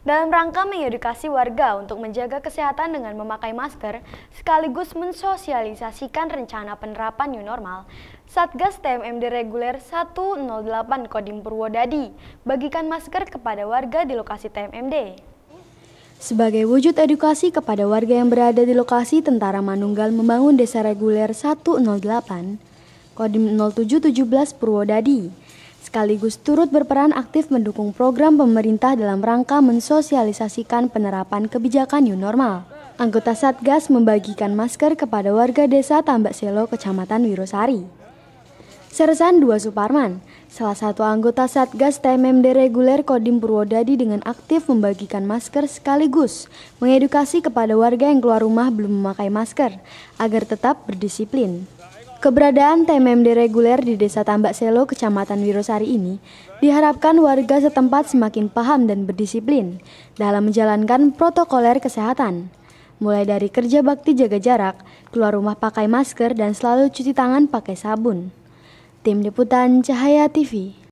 Dalam rangka mengedukasi warga untuk menjaga kesehatan dengan memakai masker, sekaligus mensosialisasikan rencana penerapan new normal, Satgas TMMD Reguler 108 Kodim Purwodadi bagikan masker kepada warga di lokasi TMMD. Sebagai wujud edukasi kepada warga yang berada di lokasi Tentara Manunggal membangun Desa Reguler 108, Kodim 0717 Purwodadi, sekaligus turut berperan aktif mendukung program pemerintah dalam rangka mensosialisasikan penerapan kebijakan new normal. Anggota Satgas membagikan masker kepada warga desa Tambak Selo, Kecamatan Wirosari. Sersan Dua Suparman, salah satu anggota Satgas TMMD reguler Kodim Purwodadi dengan aktif membagikan masker sekaligus mengedukasi kepada warga yang keluar rumah belum memakai masker agar tetap berdisiplin. Keberadaan TMMD reguler di Desa Tambak Selo, Kecamatan Wirosari ini diharapkan warga setempat semakin paham dan berdisiplin dalam menjalankan protokoler kesehatan. Mulai dari kerja bakti jaga jarak, keluar rumah pakai masker, dan selalu cuci tangan pakai sabun. Tim Liputan Cahaya TV